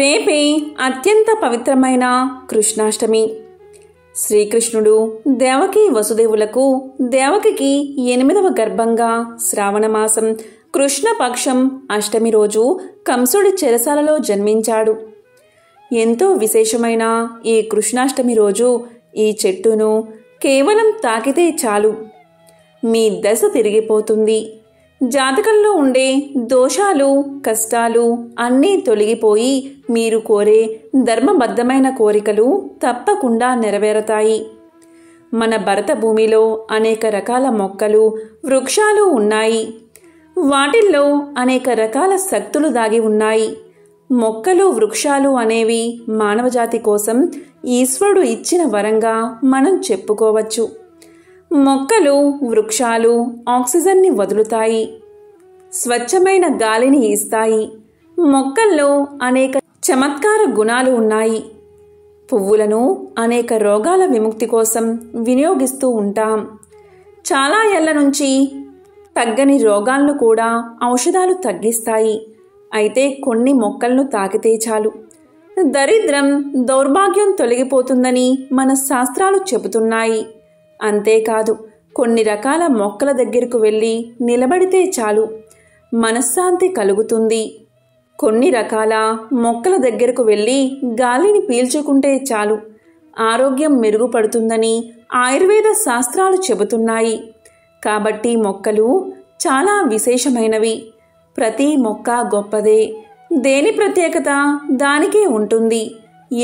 రేపే అత్యంత పవిత్రమైన కృష్ణాష్టమి శ్రీకృష్ణుడు దేవకి వసుదేవులకు దేవకికి ఎనిమిదవ గర్భంగా శ్రావణమాసం కృష్ణపక్షం అష్టమి రోజు కంసుడి చెరసాలలో జన్మించాడు ఎంతో విశేషమైన ఈ కృష్ణాష్టమి రోజు ఈ చెట్టును కేవలం తాకితే చాలు మీ దశ తిరిగిపోతుంది జాతకంలో ఉండే దోషాలు కష్టాలు అన్నీ తొలగిపోయి మీరు కోరే ధర్మబద్ధమైన కోరికలు తప్పకుండా నెరవేరతాయి మన భరత భూమిలో అనేక రకాల మొక్కలు వృక్షాలు ఉన్నాయి వాటిల్లో అనేక రకాల శక్తులు దాగి ఉన్నాయి మొక్కలు వృక్షాలు అనేవి మానవజాతి కోసం ఈశ్వరుడు ఇచ్చిన వరంగా మనం చెప్పుకోవచ్చు మొక్కలు వృక్షాలు ఆక్సిజన్ని వదులుతాయి స్వచ్ఛమైన గాలిని ఇస్తాయి మొక్కల్లో అనేక చమత్కార గుణాలు ఉన్నాయి పువ్వులను అనేక రోగాల విముక్తి కోసం వినియోగిస్తూ ఉంటాం చాలా ఏళ్ల నుంచి తగ్గని రోగాలను కూడా ఔషధాలు తగ్గిస్తాయి అయితే కొన్ని మొక్కలను తాకితే చాలు దరిద్రం దౌర్భాగ్యం తొలగిపోతుందని మన శాస్త్రాలు చెబుతున్నాయి అంతేకాదు కొన్ని రకాల మొక్కల దగ్గరకు వెళ్ళి నిలబడితే చాలు మనశ్శాంతి కలుగుతుంది కొన్ని రకాల మొక్కల దగ్గరకు వెళ్ళి గాలిని పీల్చుకుంటే చాలు ఆరోగ్యం మెరుగుపడుతుందని ఆయుర్వేద శాస్త్రాలు చెబుతున్నాయి కాబట్టి మొక్కలు చాలా విశేషమైనవి ప్రతి మొక్క గొప్పదే దేని ప్రత్యేకత దానికే ఉంటుంది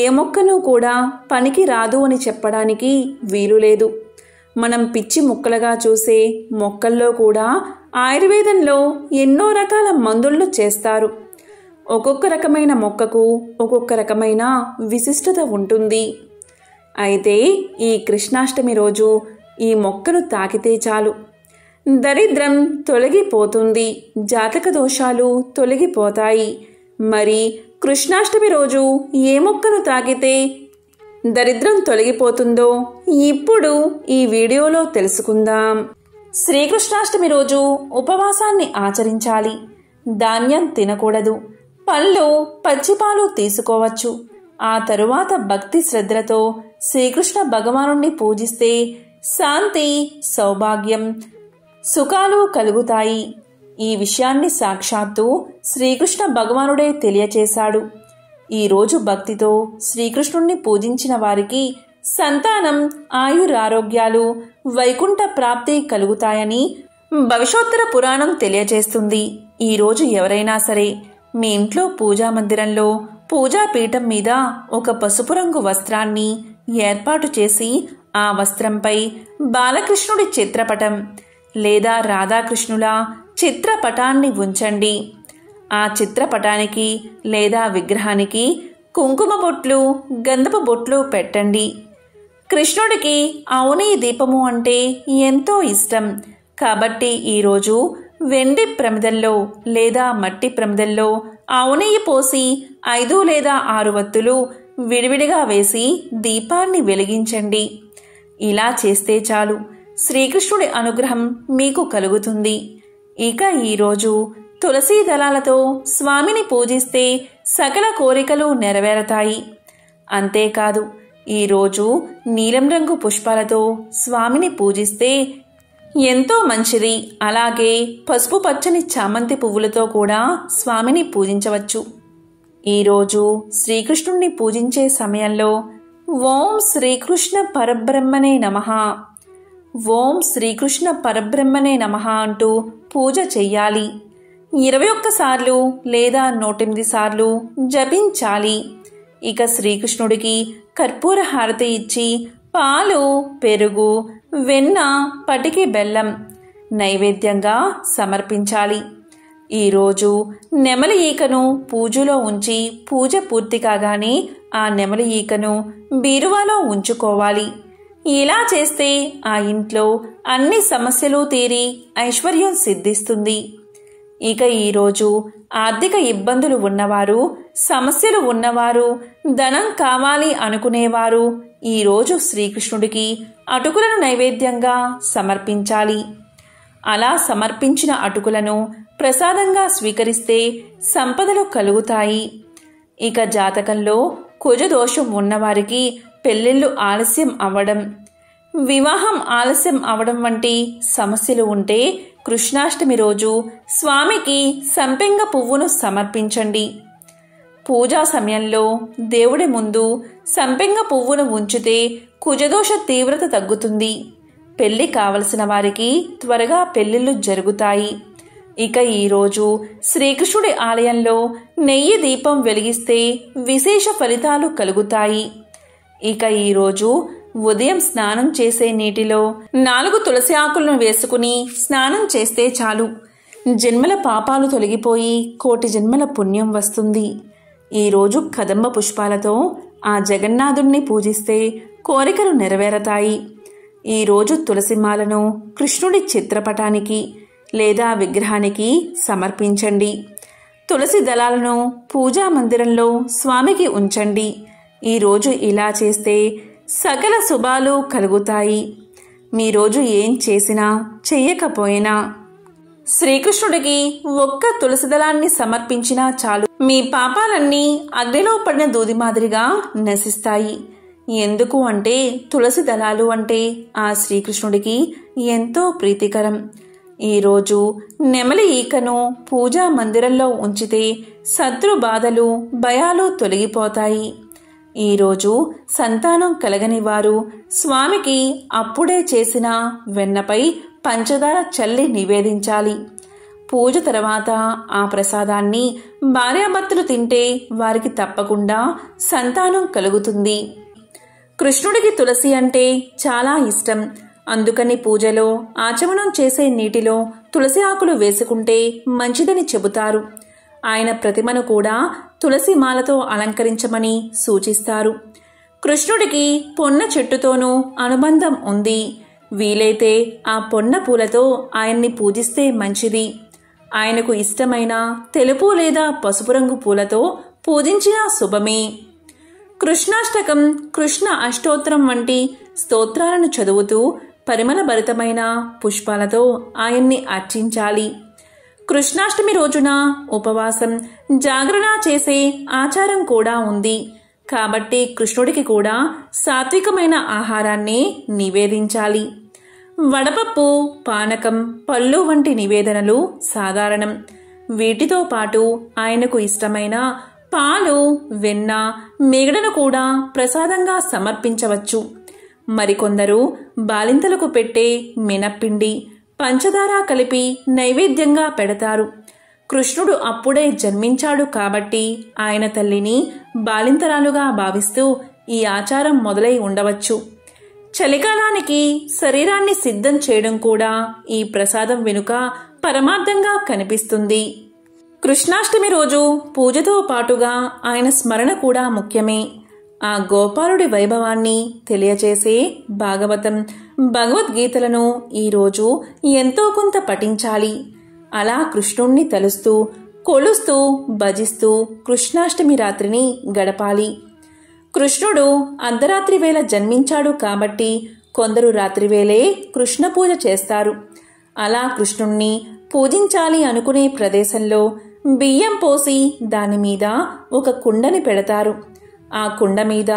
ఏ మొక్కను కూడా పనికి రాదు అని చెప్పడానికి వీలులేదు మనం పిచ్చి ముక్కలుగా చూసే మొక్కల్లో కూడా ఆయుర్వేదంలో ఎన్నో రకాల మందులను చేస్తారు ఒక్కొక్క రకమైన మొక్కకు ఒక్కొక్క రకమైన విశిష్టత ఉంటుంది అయితే ఈ కృష్ణాష్టమి రోజు ఈ మొక్కను తాకితే చాలు దరిద్రం తొలగిపోతుంది జాతక దోషాలు తొలగిపోతాయి మరి కృష్ణాష్టమి రోజు ఏ మొక్కను తాకితే దరిద్రం తొలగిపోతుందో ఇప్పుడు ఈ వీడియోలో తెలుసుకుందాం శ్రీకృష్ణాష్టమి రోజు ఉపవాసాన్ని ఆచరించాలి ధాన్యం తినకూడదు పళ్ళు పచ్చిపాలు తీసుకోవచ్చు ఆ తరువాత భక్తి శ్రద్ధలతో శ్రీకృష్ణ భగవాను పూజిస్తే శాంతి సౌభాగ్యం సుఖాలు కలుగుతాయి ఈ విషయాన్ని సాక్షాత్తు శ్రీకృష్ణ భగవానుడే తెలియచేశాడు ఈరోజు భక్తితో శ్రీకృష్ణుణ్ణి పూజించిన వారికి సంతానం ఆయురారోగ్యాలు వైకుంఠ ప్రాప్తి కలుగుతాయని భవిష్యోత్తర పురాణం తెలియజేస్తుంది ఈరోజు ఎవరైనా సరే మీ ఇంట్లో పూజా మందిరంలో పూజాపీఠం మీద ఒక పసుపు రంగు వస్త్రాన్ని ఏర్పాటు చేసి ఆ వస్త్రంపై బాలకృష్ణుడి చిత్రపటం లేదా రాధాకృష్ణుల చిత్రపటాన్ని ఉంచండి ఆ చిత్రపటానికి లేదా విగ్రహానికి కుంకుమ బొట్లు గంధపు బొట్లు పెట్టండి కృష్ణుడికి అవునీ దీపము అంటే ఎంతో ఇష్టం కాబట్టి ఈరోజు వెండి ప్రమిదల్లో లేదా మట్టి ప్రమిదల్లో అవునెయ్యి పోసి ఐదు లేదా ఆరు వత్తులు విడివిడిగా వేసి దీపాన్ని వెలిగించండి ఇలా చేస్తే చాలు శ్రీకృష్ణుడి అనుగ్రహం మీకు కలుగుతుంది ఇక ఈరోజు తులసీ దళాలతో స్వామిని పూజిస్తే సకల కోరికలు నెరవేరతాయి అంతేకాదు ఈరోజు నీలం రంగు పుష్పాలతో స్వామిని పూజిస్తే ఎంతో మంచిది అలాగే పసుపు పచ్చని చామంతి పువ్వులతో కూడా స్వామిని పూజించవచ్చు ఈరోజు శ్రీకృష్ణుణ్ణి పూజించే సమయంలో ఓం శ్రీకృష్ణ పరబ్రహ్మనే నమ ఓం శ్రీకృష్ణ పరబ్రహ్మనే నమ అంటూ పూజ చెయ్యాలి ఇరవై ఒక్కసార్లు లేదా నూటెనిమిది సార్లు జపించాలి ఇక శ్రీకృష్ణుడికి కర్పూర హారతి ఇచ్చి పాలు పెరుగు వెన్న పటికి బెల్లం నైవేద్యంగా సమర్పించాలి ఈరోజు నెమలి ఈకను పూజలో ఉంచి పూజ పూర్తి కాగానే ఆ నెమలి ఈకను బీరువాలో ఉంచుకోవాలి ఇలా చేస్తే ఆ ఇంట్లో అన్ని సమస్యలు తీరి ఐశ్వర్యం సిద్ధిస్తుంది ఇక ఈరోజు ఆర్థిక ఇబ్బందులు ఉన్నవారు సమస్యలు ఉన్నవారు ధనం కావాలి అనుకునేవారు ఈరోజు శ్రీకృష్ణుడికి అటుకులను నైవేద్యంగా సమర్పించాలి అలా సమర్పించిన అటుకులను ప్రసాదంగా స్వీకరిస్తే సంపదలు కలుగుతాయి ఇక జాతకంలో కుజదోషం ఉన్నవారికి పెళ్ళిళ్ళు ఆలస్యం అవ్వడం వివాహం ఆలస్యం అవడం వంటి సమస్యలు ఉంటే కృష్ణాష్టమి రోజు స్వామికి సంపెంగ పువ్వును సమర్పించండి పూజా సమయంలో దేవుడి ముందు సంపెంగ పువ్వును ఉంచితే కుజదోష తీవ్రత తగ్గుతుంది పెళ్లి కావలసిన వారికి త్వరగా పెళ్లిళ్ళు జరుగుతాయి ఇక ఈరోజు శ్రీకృష్ణుడి ఆలయంలో నెయ్యి దీపం వెలిగిస్తే విశేష ఫలితాలు కలుగుతాయి ఇక ఈరోజు ఉదయం స్నానం చేసే నీటిలో నాలుగు తులసి ఆకులను వేసుకుని స్నానం చేస్తే చాలు జన్మల పాపాలు తొలగిపోయి కోటి జన్మల పుణ్యం వస్తుంది ఈరోజు కదంబ పుష్పాలతో ఆ జగన్నాథుణ్ణి పూజిస్తే కోరికలు నెరవేరతాయి ఈరోజు తులసిమాలను కృష్ణుడి చిత్రపటానికి లేదా విగ్రహానికి సమర్పించండి తులసి దళాలను పూజా మందిరంలో స్వామికి ఉంచండి ఈరోజు ఇలా చేస్తే సకల శుభాలు కలుగుతాయి మీరోజు ఏం చేసినా చెయ్యకపోయినా శ్రీకృష్ణుడికి ఒక్క తులసిదళాన్ని సమర్పించినా చాలు మీ పాపాలన్నీ అగ్నిలో పడిన దూది మాదిరిగా నశిస్తాయి ఎందుకు అంటే తులసి దళాలు అంటే ఆ శ్రీకృష్ణుడికి ఎంతో ప్రీతికరం ఈరోజు నెమలి ఈకను పూజా మందిరంలో ఉంచితే శత్రు బాధలు భయాలు తొలగిపోతాయి ఈరోజు సంతానం కలగని వారు స్వామికి అప్పుడే చేసిన వెన్నపై పంచదార చల్లి నివేదించాలి పూజ తర్వాత ఆ ప్రసాదాన్ని భార్యాభర్తలు తింటే వారికి తప్పకుండా సంతానం కలుగుతుంది కృష్ణుడికి తులసి అంటే చాలా ఇష్టం అందుకని పూజలో ఆచమనం చేసే నీటిలో తులసి ఆకులు వేసుకుంటే మంచిదని చెబుతారు ఆయన ప్రతిమను కూడా తులసిమాలతో అలంకరించమని సూచిస్తారు కృష్ణుడికి పొన్న చెట్టుతోనూ అనుబంధం ఉంది వీలైతే ఆ పొన్న పూలతో ఆయన్ని పూజిస్తే మంచిది ఆయనకు ఇష్టమైన తెలుపు లేదా పసుపు రంగు పూలతో పూజించిన శుభమే కృష్ణాష్టకం కృష్ణ అష్టోత్తరం వంటి స్తోత్రాలను చదువుతూ పరిమళభరితమైన పుష్పాలతో ఆయన్ని అర్చించాలి కృష్ణాష్టమి రోజున ఉపవాసం జాగరణ చేసే ఆచారం కూడా ఉంది కాబట్టి కృష్ణుడికి కూడా సాత్వికమైన ఆహారాన్ని నివేదించాలి వడపప్పు పానకం పళ్ళు వంటి నివేదనలు సాధారణం వీటితో పాటు ఆయనకు ఇష్టమైన పాలు వెన్న మిగడను కూడా ప్రసాదంగా సమర్పించవచ్చు మరికొందరు బాలింతలకు పెట్టే మినప్పిండి పంచదార కలిపి నైవేద్యంగా పెడతారు కృష్ణుడు అప్పుడే జన్మించాడు కాబట్టి ఆయన తల్లిని బాలింతరాలుగా భావిస్తూ ఈ ఆచారం మొదలై ఉండవచ్చు చలికాలానికి శరీరాన్ని సిద్ధం చేయడం కూడా ఈ ప్రసాదం వెనుక పరమార్థంగా కనిపిస్తుంది కృష్ణాష్టమి రోజు పూజతో పాటుగా ఆయన స్మరణ కూడా ముఖ్యమే ఆ గోపాలుడి వైభవాన్ని తెలియచేసే భాగవతం భగవద్గీతలను ఈరోజు ఎంతో కొంత పఠించాలి అలా కృష్ణుణ్ణి తలుస్తూ కొలుస్తూ భజిస్తూ కృష్ణాష్టమి రాత్రిని గడపాలి కృష్ణుడు అర్ధరాత్రి వేళ జన్మించాడు కాబట్టి కొందరు రాత్రివేళే కృష్ణ పూజ చేస్తారు అలా కృష్ణుణ్ణి పూజించాలి అనుకునే ప్రదేశంలో బియ్యం పోసి దానిమీద ఒక కుండని పెడతారు ఆ కుండ మీద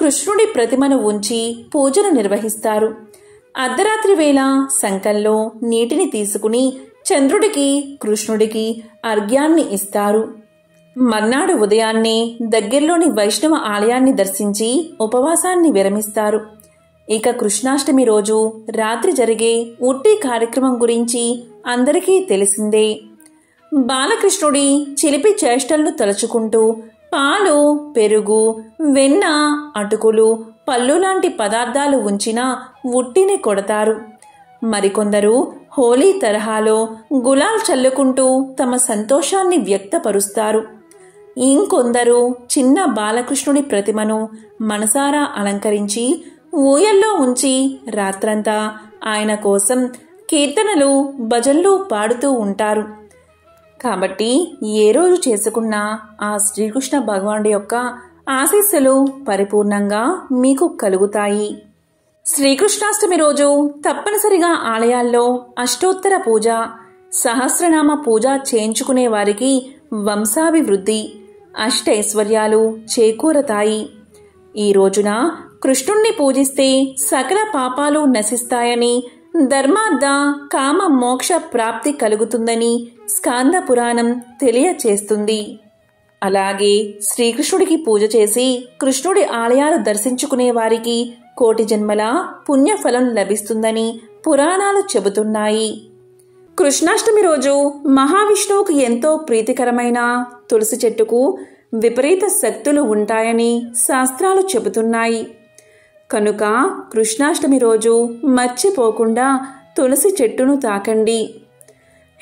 కృష్ణుడి ప్రతిమను ఉంచి పూజను నిర్వహిస్తారు అర్ధరాత్రి వేళ సంకంలో నీటిని తీసుకుని చంద్రుడికి కృష్ణుడికి అర్ఘ్యాన్ని ఇస్తారు మర్నాడు ఉదయాన్నే దగ్గరలోని వైష్ణవ ఆలయాన్ని దర్శించి ఉపవాసాన్ని విరమిస్తారు ఇక కృష్ణాష్టమి రోజు రాత్రి జరిగే ఉట్టి కార్యక్రమం గురించి అందరికీ తెలిసిందే బాలకృష్ణుడి చిలిపి చేష్టలను తలుచుకుంటూ పాలు పెరుగు వెన్న అటుకులు పళ్ళు లాంటి పదార్థాలు ఉంచినా ఉట్టిని కొడతారు మరికొందరు హోలీ తరహాలో గులాల్ చల్లుకుంటూ తమ సంతోషాన్ని వ్యక్తపరుస్తారు ఇంకొందరు చిన్న బాలకృష్ణుడి ప్రతిమను మనసారా అలంకరించి ఊయల్లో ఉంచి రాత్రంతా ఆయన కోసం కీర్తనలు భజన్లు పాడుతూ ఉంటారు కాబట్టి ఏ రోజు చేసుకున్నా ఆ శ్రీకృష్ణ భగవానుడి యొక్క ఆశీస్సులు పరిపూర్ణంగా మీకు కలుగుతాయి శ్రీకృష్ణాష్టమి రోజు తప్పనిసరిగా ఆలయాల్లో అష్టోత్తర పూజ సహస్రనామ పూజ చేయించుకునే వారికి వంశాభివృద్ధి అష్టైశ్వర్యాలు చేకూరతాయి ఈ రోజున కృష్ణుణ్ణి పూజిస్తే సకల పాపాలు నశిస్తాయని ధర్మార్థ కామ మోక్ష ప్రాప్తి కలుగుతుందని స్కాంద పురాణం తెలియచేస్తుంది అలాగే శ్రీకృష్ణుడికి పూజ చేసి కృష్ణుడి ఆలయాలు దర్శించుకునే వారికి కోటి జన్మల పుణ్యఫలం లభిస్తుందని పురాణాలు చెబుతున్నాయి కృష్ణాష్టమి రోజు మహావిష్ణువుకు ఎంతో ప్రీతికరమైన తులసి చెట్టుకు విపరీత శక్తులు ఉంటాయని శాస్త్రాలు చెబుతున్నాయి కనుక కృష్ణాష్టమి రోజు మర్చిపోకుండా తులసి చెట్టును తాకండి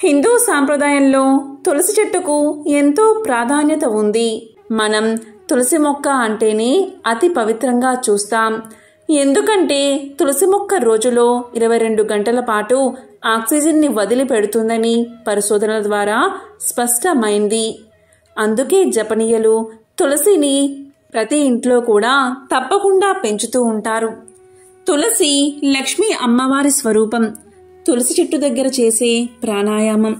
హిందూ సాంప్రదాయంలో తులసి చెట్టుకు ఎంతో ప్రాధాన్యత ఉంది మనం తులసి మొక్క అంటేనే అతి పవిత్రంగా చూస్తాం ఎందుకంటే తులసి మొక్క రోజులో ఇరవై రెండు గంటల పాటు ఆక్సిజన్ని వదిలిపెడుతుందని పరిశోధనల ద్వారా స్పష్టమైంది అందుకే జపనీయులు తులసిని ప్రతి ఇంట్లో కూడా తప్పకుండా పెంచుతూ ఉంటారు తులసి లక్ష్మీ అమ్మవారి స్వరూపం తులసి చెట్టు దగ్గర చేసే ప్రాణాయామం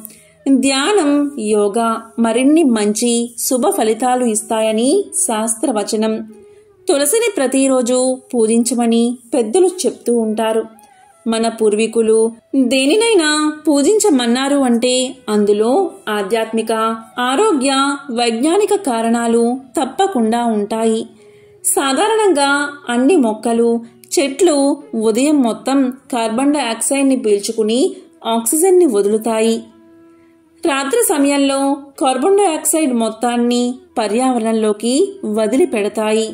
ధ్యానం యోగా మరిన్ని మంచి శుభ ఫలితాలు ఇస్తాయని శాస్త్రవచనం తులసిని ప్రతిరోజు పూజించమని పెద్దలు చెప్తూ ఉంటారు మన పూర్వీకులు దేనినైనా పూజించమన్నారు అంటే అందులో ఆధ్యాత్మిక ఆరోగ్య వైజ్ఞానిక కారణాలు తప్పకుండా ఉంటాయి సాధారణంగా అన్ని మొక్కలు చెట్లు ఉదయం మొత్తం కార్బన్ డైఆక్సైడ్ని పీల్చుకుని ఆక్సిజన్ని వదులుతాయి రాత్రి సమయంలో కార్బన్ డైఆక్సైడ్ మొత్తాన్ని పర్యావరణంలోకి వదిలిపెడతాయి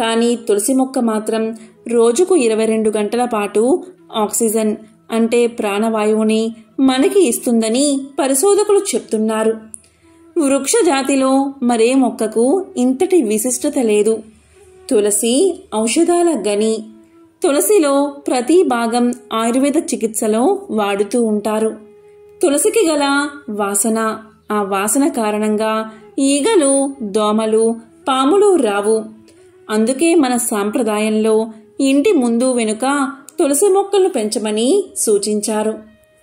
కానీ తులసి మొక్క మాత్రం రోజుకు ఇరవై రెండు గంటల పాటు ఆక్సిజన్ అంటే ప్రాణవాయువుని మనకి ఇస్తుందని పరిశోధకులు చెప్తున్నారు వృక్ష జాతిలో మరే మొక్కకు ఇంతటి విశిష్టత లేదు తులసి ఔషధాల గని తులసిలో ప్రతి భాగం ఆయుర్వేద చికిత్సలో వాడుతూ ఉంటారు తులసికి గల వాసన ఆ వాసన కారణంగా ఈగలు దోమలు పాములు రావు అందుకే మన సాంప్రదాయంలో ఇంటి ముందు వెనుక తులసి మొక్కలు పెంచమని సూచించారు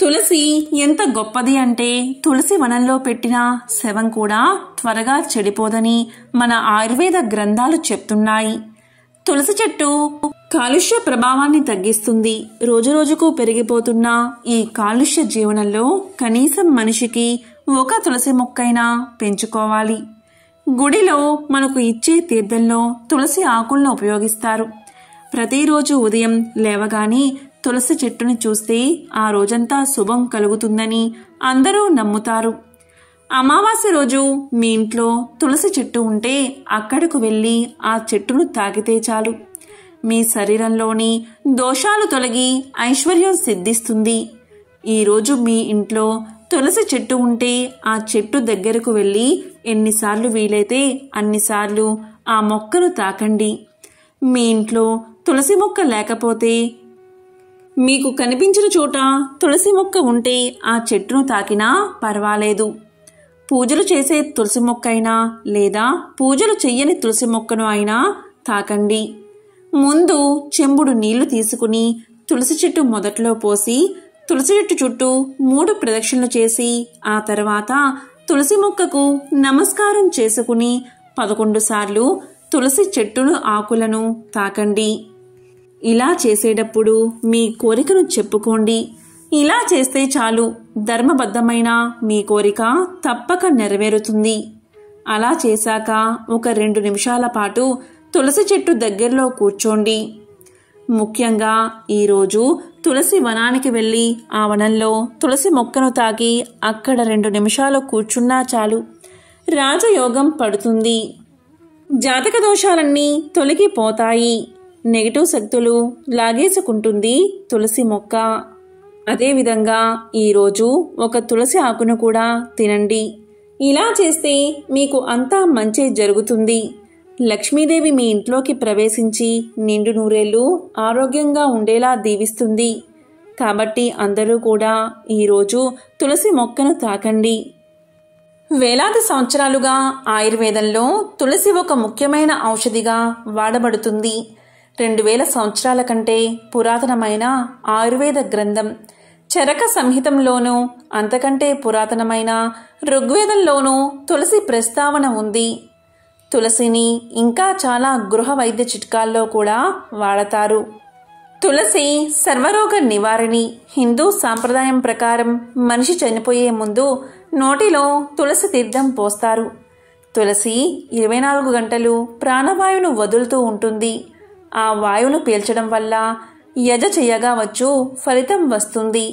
తులసి ఎంత గొప్పది అంటే తులసి వనంలో పెట్టిన శవం కూడా త్వరగా చెడిపోదని మన ఆయుర్వేద గ్రంథాలు చెప్తున్నాయి తులసి చెట్టు కాలుష్య ప్రభావాన్ని తగ్గిస్తుంది రోజురోజుకు పెరిగిపోతున్న ఈ కాలుష్య జీవనంలో కనీసం మనిషికి ఒక తులసి మొక్కైనా పెంచుకోవాలి గుడిలో మనకు ఇచ్చే తీర్థంలో తులసి ఆకులను ఉపయోగిస్తారు ప్రతిరోజు ఉదయం లేవగానే తులసి చెట్టును చూస్తే ఆ రోజంతా శుభం కలుగుతుందని అందరూ నమ్ముతారు అమావాస్య రోజు మీ ఇంట్లో తులసి చెట్టు ఉంటే అక్కడకు వెళ్ళి ఆ చెట్టును తాగితే చాలు మీ శరీరంలోని దోషాలు తొలగి ఐశ్వర్యం సిద్ధిస్తుంది ఈరోజు మీ ఇంట్లో తులసి చెట్టు ఉంటే ఆ చెట్టు దగ్గరకు వెళ్ళి ఎన్నిసార్లు వీలైతే అన్నిసార్లు ఆ మొక్కను తాకండి మీ ఇంట్లో తులసి మొక్క లేకపోతే మీకు కనిపించిన చోట తులసి మొక్క ఉంటే ఆ చెట్టును తాకినా పర్వాలేదు పూజలు చేసే తులసి మొక్క అయినా లేదా పూజలు చెయ్యని తులసి మొక్కను అయినా తాకండి ముందు చెంబుడు నీళ్లు తీసుకుని తులసి చెట్టు మొదట్లో పోసి తులసి చెట్టు చుట్టూ మూడు ప్రదక్షిణలు చేసి ఆ తర్వాత తులసి మొక్కకు నమస్కారం చేసుకుని పదకొండు సార్లు తులసి చెట్టును ఆకులను తాకండి ఇలా చేసేటప్పుడు మీ కోరికను చెప్పుకోండి ఇలా చేస్తే చాలు ధర్మబద్ధమైన మీ కోరిక తప్పక నెరవేరుతుంది అలా చేశాక ఒక రెండు నిమిషాల పాటు తులసి చెట్టు దగ్గరలో కూర్చోండి ముఖ్యంగా ఈరోజు తులసి వనానికి వెళ్ళి ఆ వనంలో తులసి మొక్కను తాకి అక్కడ రెండు నిమిషాలు కూర్చున్నా చాలు రాజయోగం పడుతుంది జాతక దోషాలన్నీ తొలగిపోతాయి నెగిటివ్ శక్తులు లాగేసుకుంటుంది తులసి మొక్క అదేవిధంగా ఈరోజు ఒక తులసి ఆకును కూడా తినండి ఇలా చేస్తే మీకు అంతా మంచి జరుగుతుంది లక్ష్మీదేవి మీ ఇంట్లోకి ప్రవేశించి నిండు నూరేళ్ళు ఆరోగ్యంగా ఉండేలా దీవిస్తుంది కాబట్టి అందరూ కూడా ఈరోజు తులసి మొక్కను తాకండి వేలాది సంవత్సరాలుగా ఆయుర్వేదంలో తులసి ఒక ముఖ్యమైన ఔషధిగా వాడబడుతుంది రెండు వేల సంవత్సరాల కంటే పురాతనమైన ఆయుర్వేద గ్రంథం చరక సంహితంలోనూ అంతకంటే పురాతనమైన ఋగ్వేదంలోనూ తులసి ప్రస్తావన ఉంది తులసిని ఇంకా చాలా గృహ వైద్య చిట్కాల్లో కూడా వాడతారు తులసి సర్వరోగ నివారణి హిందూ సాంప్రదాయం ప్రకారం మనిషి చనిపోయే ముందు నోటిలో తులసి తీర్థం పోస్తారు తులసి ఇరవై నాలుగు గంటలు ప్రాణవాయువును వదులుతూ ఉంటుంది ఆ వాయువును పీల్చడం వల్ల యజ చెయ్యగా వచ్చు ఫలితం వస్తుంది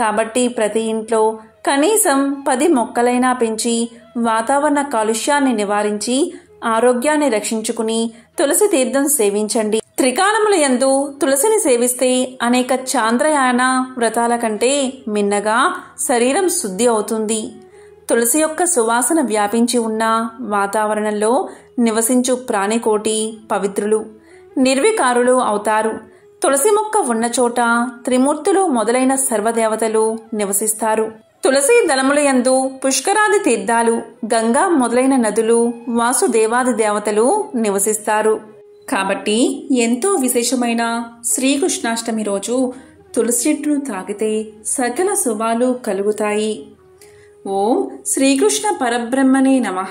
కాబట్టి ప్రతి ఇంట్లో కనీసం పది మొక్కలైనా పెంచి వాతావరణ కాలుష్యాన్ని నివారించి ఆరోగ్యాన్ని రక్షించుకుని తులసి తీర్థం సేవించండి త్రికాలముల యందు తులసిని సేవిస్తే అనేక చాంద్రయాన వ్రతాల కంటే మిన్నగా శరీరం శుద్ధి అవుతుంది తులసి యొక్క సువాసన వ్యాపించి ఉన్న వాతావరణంలో నివసించు ప్రాణికోటి పవిత్రులు నిర్వికారులు అవుతారు తులసి మొక్క ఉన్న చోట త్రిమూర్తులు మొదలైన సర్వదేవతలు నివసిస్తారు తులసి దళములయందు పుష్కరాది తీర్థాలు గంగా మొదలైన నదులు వాసుదేవాది దేవతలు నివసిస్తారు కాబట్టి ఎంతో విశేషమైన శ్రీకృష్ణాష్టమి రోజు చెట్టును తాగితే సకల శుభాలు కలుగుతాయి ఓం శ్రీకృష్ణ పరబ్రహ్మనే నమ